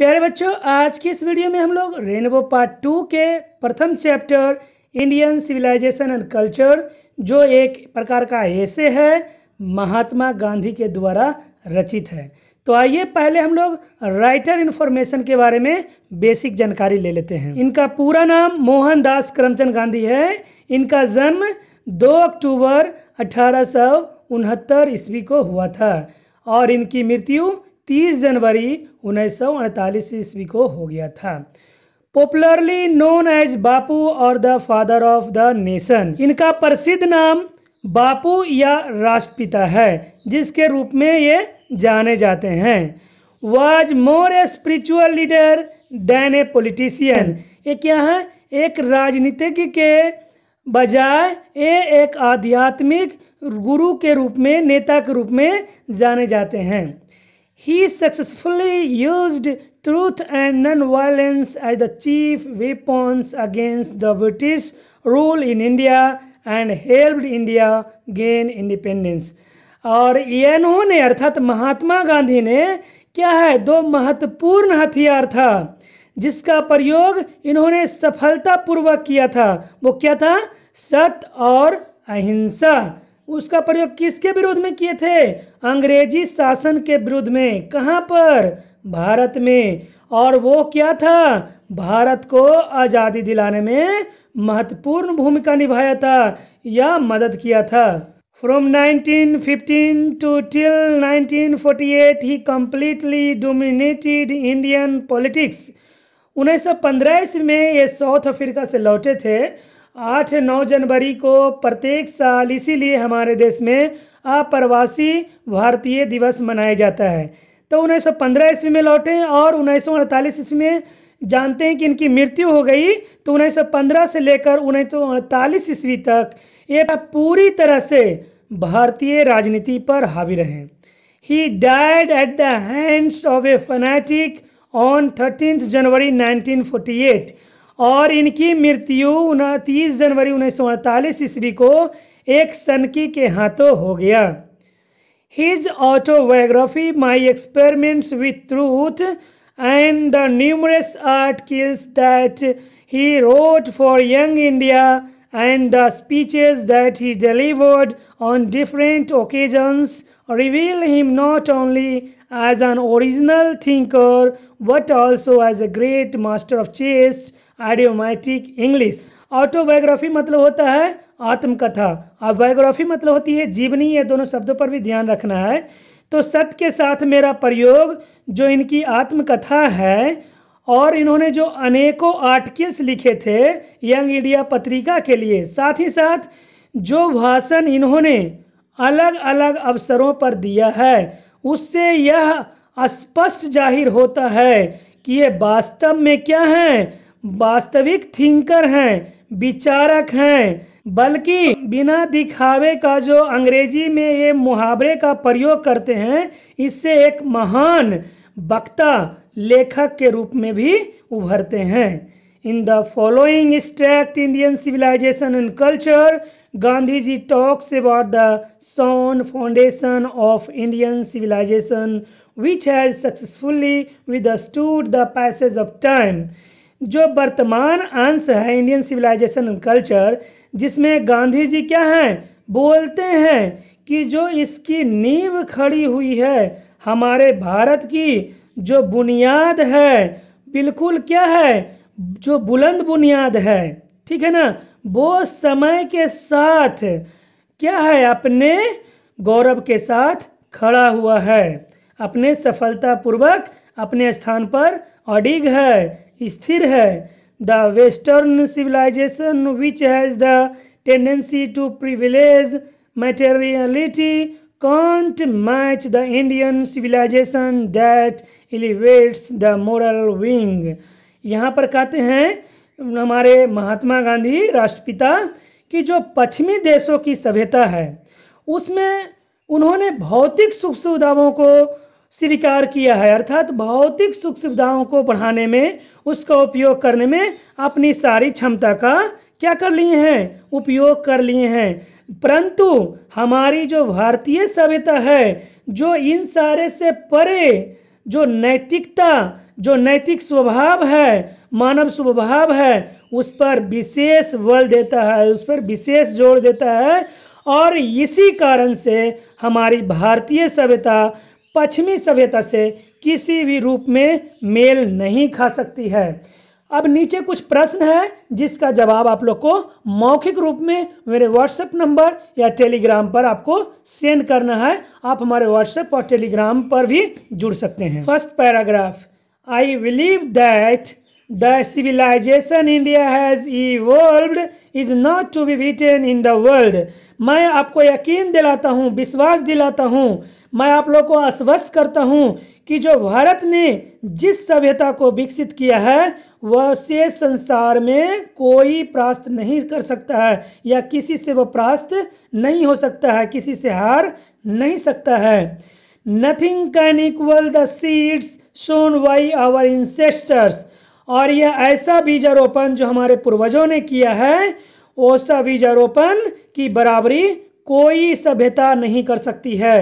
प्यारे बच्चों आज की इस वीडियो में हम लोग रेनबो पार्ट टू के प्रथम chapter Indian civilization and culture जो एक प्रकार का ऐसे है महात्मा गांधी के द्वारा रचित है तो आइए पहले हम लोग राइटर इन्फॉर्मेशन के बारे में बेसिक जानकारी ले लेते हैं इनका पूरा नाम मोहनदास करमचंद गांधी है इनका जन्म 2 अक्टूबर अठारह ईस्वी को हुआ था और इनकी मृत्यु 30 जनवरी उन्नीस सौ ईस्वी को हो गया था पॉपुलरली नोन एज बापू और the father of the nation इनका प्रसिद्ध नाम बापू या राष्ट्रपिता है जिसके रूप में ये जाने जाते हैं was more a spiritual leader than a politician ये क्या है एक राजनीतिज्ञ के बजाय ये एक आध्यात्मिक गुरु के रूप में नेता के रूप में जाने जाते हैं He successfully used truth and non-violence as the chief weapons against the British rule in India and helped India gain independence. और ये इन्होंने अर्थात महात्मा गांधी ने क्या है दो महत्वपूर्ण हथियार था जिसका प्रयोग इन्होंने सफलतापूर्वक किया था वो क्या था सत्य और अहिंसा उसका प्रयोग किसके विरोध में किए थे अंग्रेजी शासन के विरुद्ध में कहाँ पर भारत में और वो क्या था भारत को आज़ादी दिलाने में महत्वपूर्ण भूमिका निभाया था या मदद किया था from 1915 to till 1948 he completely dominated Indian politics. 1915 ईस्वी में ये साउथ अफ्रीका से लौटे थे आठ नौ जनवरी को प्रत्येक साल इसीलिए हमारे देश में अप्रवासी भारतीय दिवस मनाया जाता है तो उन्नीस सौ पंद्रह ईस्वी में लौटे और उन्नीस सौ अड़तालीस ईस्वी में जानते हैं कि इनकी मृत्यु हो गई तो 1915 से लेकर उन्नीस सौ अड़तालीस ईस्वी तक ये पूरी तरह से भारतीय राजनीति पर हावी रहे ही died at the hands of a fanatic on thirteen January eight और इनकी मृत्यु उनतीस जनवरी उन्नीस ईस्वी को एक सनकी के हाथों हो गया his autobiography my experiments with truth and the numerous articles that he wrote for young India and the speeches that he delivered on different occasions reveal him not only as an original thinker but also as a great master of chaste idiomatic English autobiography मतलब होता है आत्मकथा और biography मतलब होती है जीवनी ये दोनों शब्दों पर भी ध्यान रखना है तो सत्य के साथ मेरा प्रयोग जो इनकी आत्मकथा है और इन्होंने जो अनेकों आर्टिकल्स लिखे थे यंग इंडिया पत्रिका के लिए साथ ही साथ जो भाषण इन्होंने अलग अलग अवसरों पर दिया है उससे यह स्पष्ट जाहिर होता है कि ये वास्तव में क्या हैं वास्तविक थिंकर हैं विचारक हैं बल्कि बिना दिखावे का जो अंग्रेजी में ये मुहावरे का प्रयोग करते हैं इससे एक महान वक्ता लेखक के रूप में भी उभरते हैं in the following extract Indian civilization and culture Gandhi ji talks about the sound foundation of Indian civilization which has successfully with the passage of time जो वर्तमान अंश है इंडियन सिविलाइजेशन कल्चर जिसमें गांधी जी क्या हैं बोलते हैं कि जो इसकी नींव खड़ी हुई है हमारे भारत की जो बुनियाद है बिल्कुल क्या है जो बुलंद बुनियाद है ठीक है ना वो समय के साथ क्या है अपने गौरव के साथ खड़ा हुआ है अपने सफलतापूर्वक अपने स्थान पर अडिग है स्थिर है the western civilization which has the tendency to privilege materiality contrast the Indian civilization that elevates the moral wing यहाँ पर कहते हैं हमारे महात्मा गांधी राष्ट्रपिता कि जो पश्चिमी देशों की सभ्यता है उसमें उन्होंने भौतिक सुख सुविधाओं को स्वीकार किया है अर्थात भौतिक सुख सुविधाओं को बढ़ाने में उसका उपयोग करने में अपनी सारी क्षमता का क्या कर लिए हैं उपयोग कर लिए हैं परंतु हमारी जो भारतीय सभ्यता है जो इन सारे से परे जो नैतिकता जो नैतिक स्वभाव है मानव स्वभाव है उस पर विशेष बल देता है उस पर विशेष जोर देता है और इसी कारण से हमारी भारतीय सभ्यता पश्चिमी सभ्यता से किसी भी रूप में मेल नहीं खा सकती है अब नीचे कुछ प्रश्न है जिसका जवाब आप लोग को मौखिक रूप में मेरे व्हाट्सएप नंबर या टेलीग्राम पर आपको सेंड करना है आप हमारे व्हाट्सएप और टेलीग्राम पर भी जुड़ सकते हैं first paragraph I believe that the civilization India has evolved is not to be written in the world मैं आपको यकीन दिलाता हूँ विश्वास दिलाता हूँ मैं आप लोग को आश्वस्त करता हूँ कि जो भारत ने जिस सभ्यता को विकसित किया है वह से संसार में कोई प्रास्त नहीं कर सकता है या किसी से वह प्रास्त नहीं हो सकता है किसी से हार नहीं सकता है nothing can equal the seeds sown by our ancestors और यह ऐसा बीजारोपण जो हमारे पूर्वजों ने किया है ओसा बीजारोपण की बराबरी कोई सभ्यता नहीं कर सकती है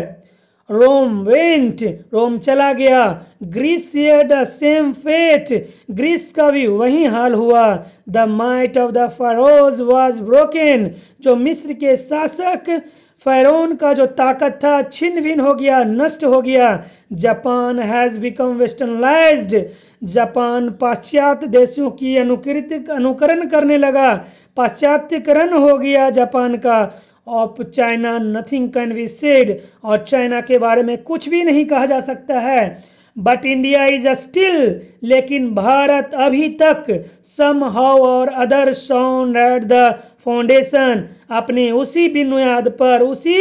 रोम वेंट रोम चला गया Greece the same fate Greece का भी वही हाल हुआ the might of the Pharaohs was broken जो मिस्र के शासक फ़ैरोन का जो ताकत था छिन्न भिन हो गया नष्ट हो गया Japan has become westernised Japan पाश्चात्य देशों की अनुकृत अनुकरण करने लगा पाश्चात्यकरण हो गया जापान का of China nothing can be said और चाइना के बारे में कुछ भी नहीं कहा जा सकता है बट इंडिया इज स्टिल लेकिन भारत अभी तक somehow or other sound at the foundation अपने उसी बुनियाद पर उसी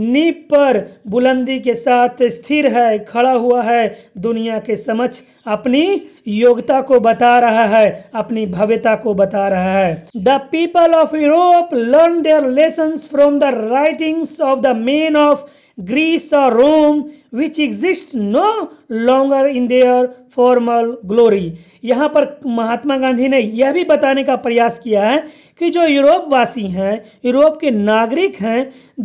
नींव पर बुलंदी के साथ स्थिर है खड़ा हुआ है दुनिया के समक्ष अपनी योग्यता को बता रहा है अपनी भव्यता को बता रहा है the people of Europe learn their lesson from the writings of the men of Greece or Rome which exist no longer in their formal glory यहाँ पर महात्मा गांधी ने यह भी बताने का प्रयास किया है कि जो यूरोपवासी हैं यूरोप के नागरिक हैं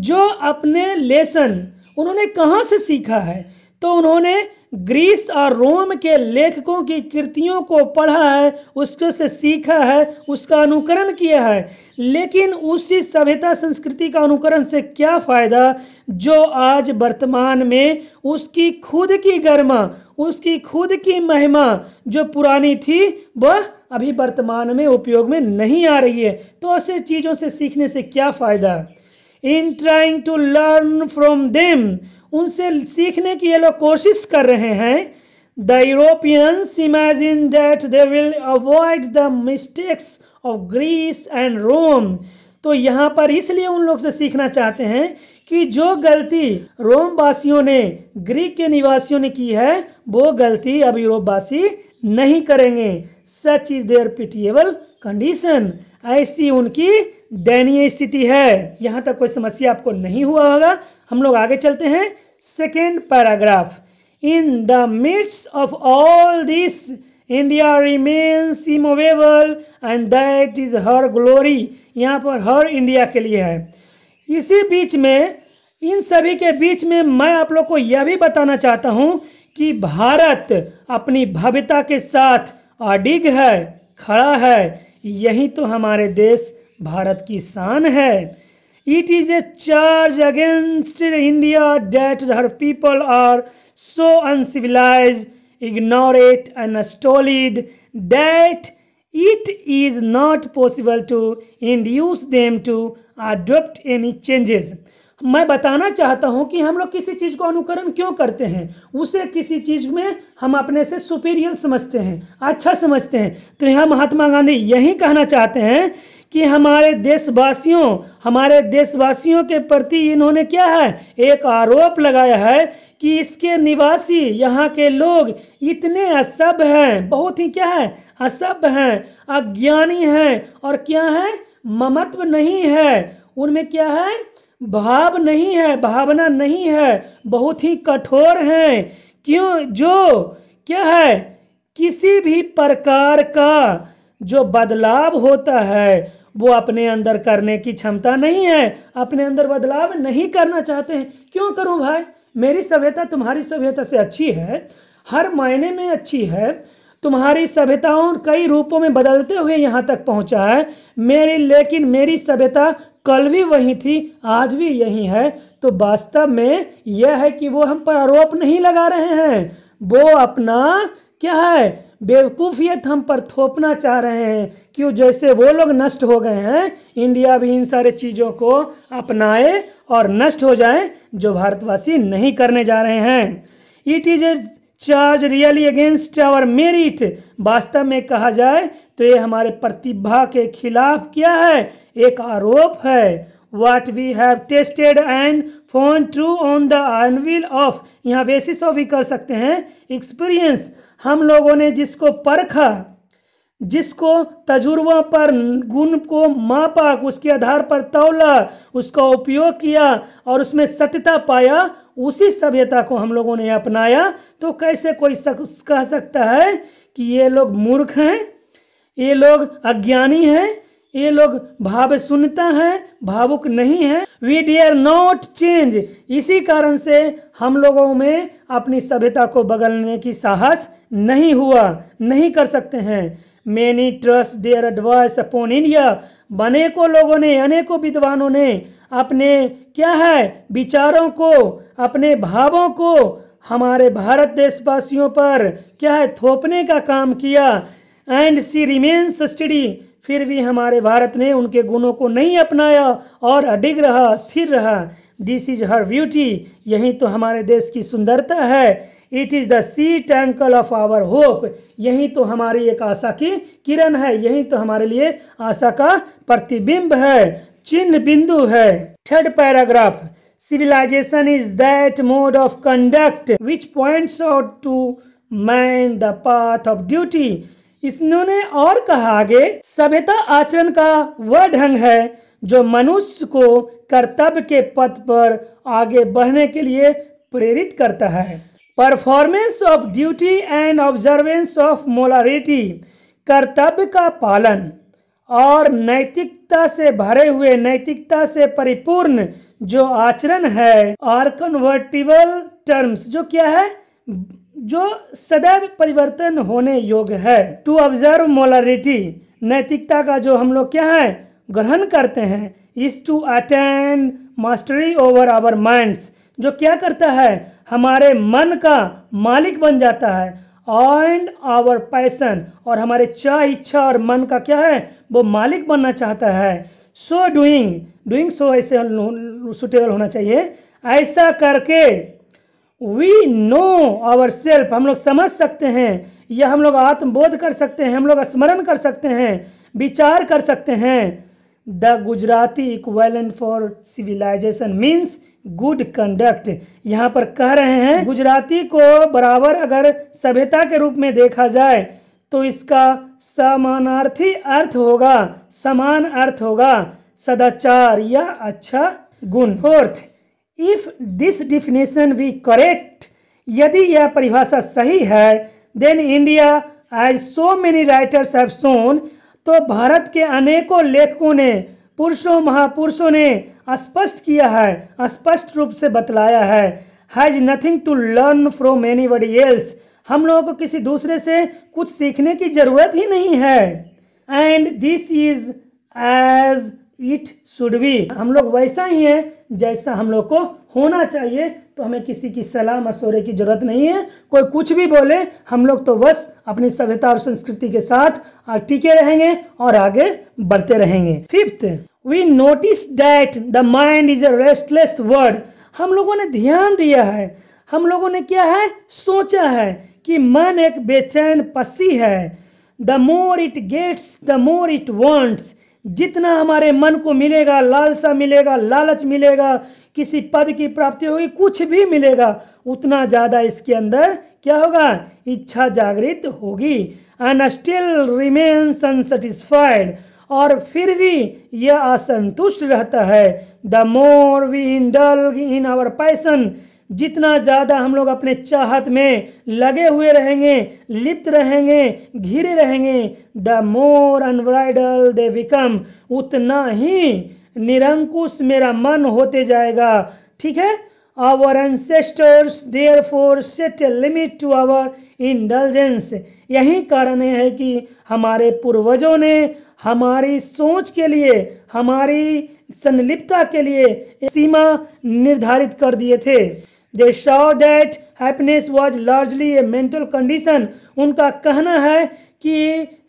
जो अपने लेसन उन्होंने कहाँ से सीखा है तो उन्होंने ग्रीस और रोम के लेखकों की कृतियों को पढ़ा है उसको से सीखा है उसका अनुकरण किया है लेकिन उसी सभ्यता संस्कृति का अनुकरण से क्या फ़ायदा जो आज वर्तमान में उसकी खुद की गर्मा उसकी खुद की महिमा जो पुरानी थी वह अभी वर्तमान में उपयोग में नहीं आ रही है तो ऐसे चीज़ों से सीखने से क्या फ़ायदा in trying to learn from them उनसे सीखने की ये लोग कोशिश कर रहे हैं the Europeans imagine that they will avoid the mistakes of Greece and Rome तो यहाँ पर इसलिए उन लोग से सीखना चाहते हैं कि जो गलती रोम वासियों ने ग्रीक के निवासियों ने की है वो गलती अब यूरोप वासी नहीं करेंगे such is their pitiable condition ऐसी उनकी दयनीय स्थिति है यहाँ तक कोई समस्या आपको नहीं हुआ होगा हम लोग आगे चलते हैं second paragraph in the midst of all this India remains immovable and that is her glory यहाँ पर हर इंडिया के लिए है इसी बीच में इन सभी के बीच में मैं आप लोग को यह भी बताना चाहता हूँ कि भारत अपनी भव्यता के साथ अडिग है खड़ा है यही तो हमारे देश भारत की शान है it is a charge against India that her people are so uncivilised ignorant and stolid that it is not possible to induce them to adopt any changes मैं बताना चाहता हूं कि हम लोग किसी चीज़ को अनुकरण क्यों करते हैं उसे किसी चीज़ में हम अपने से सुपीरियर समझते हैं अच्छा समझते हैं तो यहाँ महात्मा गांधी यही कहना चाहते हैं कि हमारे देशवासियों हमारे देशवासियों के प्रति इन्होंने क्या है एक आरोप लगाया है कि इसके निवासी यहाँ के लोग इतने असभ हैं बहुत ही क्या है असभ हैं अज्ञानी हैं और क्या है ममत्व नहीं है उनमें क्या है भाव नहीं है भावना नहीं है बहुत ही कठोर हैं क्यों जो क्या है किसी भी प्रकार का जो बदलाव होता है वो अपने अंदर करने की क्षमता नहीं है अपने अंदर बदलाव नहीं करना चाहते हैं क्यों करूं भाई मेरी सभ्यता तुम्हारी सभ्यता से अच्छी है हर मायने में अच्छी है तुम्हारी सभ्यताओं कई रूपों में बदलते हुए यहाँ तक पहुँचा है मेरी लेकिन मेरी सभ्यता कल भी वही थी आज भी यही है तो वास्तव में यह है कि वो हम पर आरोप नहीं लगा रहे हैं वो अपना क्या है बेवकूफ़ियत हम पर थोपना चाह रहे हैं क्यों जैसे वो लोग नष्ट हो गए हैं इंडिया भी इन सारे चीज़ों को अपनाए और नष्ट हो जाए जो भारतवासी नहीं करने जा रहे हैं it is a charge really against our merit वास्तव में कहा जाए तो ये हमारे प्रतिभा के खिलाफ क्या है एक आरोप है what we have tested and found true on the anvil of यहाँ बेसिस ऑफ भी कर सकते हैं एक्सपीरियंस हम लोगों ने जिसको परखा जिसको तजुर्बा पर गुण को मापा उसके आधार पर तौला उसका उपयोग किया और उसमें सत्यता पाया उसी सभ्यता को हम लोगों ने अपनाया तो कैसे कोई कह सकता है कि ये लोग मूर्ख हैं ये लोग अज्ञानी हैं ये लोग भाव सुनता है भावुक नहीं है वी डियर नॉट चेंज इसी कारण से हम लोगों में अपनी सभ्यता को बदलने की साहस नहीं हुआ नहीं कर सकते हैं many thrust their advice upon India अनेकों लोगों ने अनेकों विद्वानों ने अपने क्या है विचारों को अपने भावों को हमारे भारत देशवासियों पर क्या है थोपने का काम किया एंड सी रिमेन्स स्टडी फिर भी हमारे भारत ने उनके गुणों को नहीं अपनाया और अडिग रहा स्थिर रहा दिस इज हर ब्यूटी यही तो हमारे देश की सुंदरता है it is the sheet anchor of our hope यही तो हमारी एक आशा की किरण है यही तो हमारे लिए आशा का प्रतिबिंब है चिन्ह बिंदु है third paragraph civilization is that mode of conduct which points out to man the path of duty इसने और कहा आगे सभ्यता आचरण का वह ढंग है जो मनुष्य को कर्तव्य के पथ पर आगे बढ़ने के लिए प्रेरित करता है performance of duty and observance of morality कर्तव्य का पालन और नैतिकता से भरे हुए नैतिकता से परिपूर्ण जो आचरण है आर कन्वर्टिबल टर्म्स जो क्या है जो सदैव परिवर्तन होने योग्य है टू ऑब्जर्व मोलरिटी नैतिकता का जो हम लोग क्या है ग्रहण करते हैं is to attend mastery over our minds जो क्या करता है हमारे मन का मालिक बन जाता है एंड आवर पैसन और हमारे चाह इच्छा और मन का क्या है वो मालिक बनना चाहता है सो डूइंग डूइंग सो ऐसे सुटेबल होना चाहिए ऐसा करके वी नो आवर सेल्फ हम लोग समझ सकते हैं या हम लोग आत्मबोध कर सकते हैं हम लोग स्मरण कर सकते हैं विचार कर सकते हैं the Gujarati equivalent for civilization means good conduct यहाँ पर कह रहे हैं गुजराती को बराबर अगर सभ्यता के रूप में देखा जाए तो इसका समानार्थी अर्थ होगा समान अर्थ होगा सदाचार या अच्छा गुण fourth if this definition we correct यदि यह परिभाषा सही है then India as so many writers have shown तो भारत के अनेकों लेखकों ने पुरुषों महापुरुषों ने स्पष्ट किया है स्पष्ट रूप से बतलाया है has nothing to learn from anybody else हम लोगों को किसी दूसरे से कुछ सीखने की जरूरत ही नहीं है and this is as it should be हम लोग वैसा ही है जैसा हम लोग को होना चाहिए तो हमें किसी की सलाह मशोरे की ज़रूरत नहीं है कोई कुछ भी बोले हम लोग तो बस अपनी सभ्यता और संस्कृति के साथ टिके रहेंगे और आगे बढ़ते रहेंगे fifth we notice that the mind is a restless word हम लोगों ने ध्यान दिया है हम लोगों ने क्या है सोचा है कि मन एक बेचैन पसी है the more it gets the more it wants जितना हमारे मन को मिलेगा लालसा मिलेगा लालच मिलेगा किसी पद की प्राप्ति होगी कुछ भी मिलेगा उतना ज़्यादा इसके अंदर क्या होगा इच्छा जागृत होगी एंड स्टिल रिमेन्स अनसेटिस्फाइड और फिर भी यह असंतुष्ट रहता है the more we indulge in our passion जितना ज़्यादा हम लोग अपने चाहत में लगे हुए रहेंगे लिप्त रहेंगे घिरे रहेंगे द मोर अनब्राइडल दे विकम उतना ही निरंकुश मेरा मन होते जाएगा ठीक है our ancestors therefore set a limit to our indulgence यही कारण है कि हमारे पूर्वजों ने हमारी सोच के लिए हमारी संलिप्तता के लिए सीमा निर्धारित कर दिए थे they show that happiness was largely a mental condition उनका कहना है कि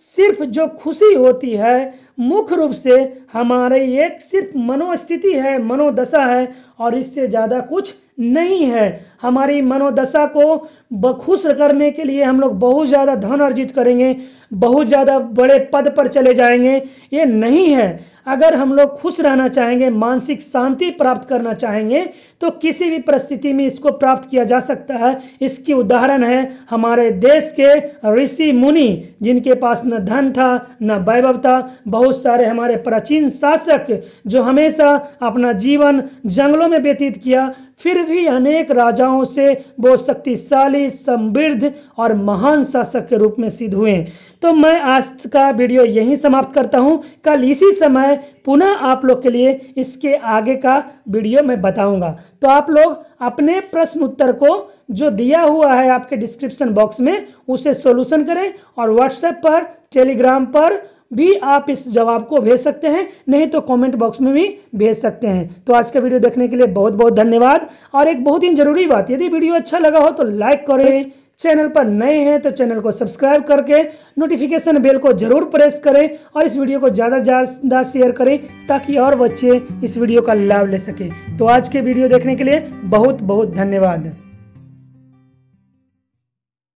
सिर्फ जो खुशी होती है मुख्य रूप से हमारे एक सिर्फ मनोस्थिति है मनोदशा है और इससे ज़्यादा कुछ नहीं है हमारी मनोदशा को खुश करने के लिए हम लोग बहुत ज़्यादा धन अर्जित करेंगे बहुत ज़्यादा बड़े पद पर चले जाएंगे ये नहीं है अगर हम लोग खुश रहना चाहेंगे मानसिक शांति प्राप्त करना चाहेंगे तो किसी भी परिस्थिति में इसको प्राप्त किया जा सकता है इसकी उदाहरण है हमारे देश के ऋषि मुनि जिनके पास न धन था न वैभव था बहुत सारे हमारे प्राचीन शासक जो हमेशा अपना जीवन जंगलों में व्यतीत किया फिर भी अनेक राजाओं से वो शक्तिशाली शक्तिशाली समृद्ध और महान शासक के रूप में सिद्ध हुए तो मैं आज का वीडियो यहीं समाप्त करता हूं कल इसी समय पुनः आप लोग के लिए इसके आगे का वीडियो मैं बताऊंगा तो आप लोग अपने प्रश्न उत्तर को जो दिया हुआ है आपके डिस्क्रिप्शन बॉक्स में उसे सॉल्यूशन करें और व्हाट्सएप पर टेलीग्राम पर भी आप इस जवाब को भेज सकते हैं नहीं तो कमेंट बॉक्स में भी भेज सकते हैं तो आज का वीडियो देखने के लिए बहुत बहुत धन्यवाद और एक बहुत ही जरूरी बात यदि वीडियो अच्छा लगा हो तो लाइक करें चैनल पर नए हैं तो चैनल को सब्सक्राइब करके नोटिफिकेशन बेल को जरूर प्रेस करें और इस वीडियो को ज़्यादा ज़्यादा शेयर करें ताकि और बच्चे इस वीडियो का लाभ ले सकें तो आज के वीडियो देखने के लिए बहुत बहुत धन्यवाद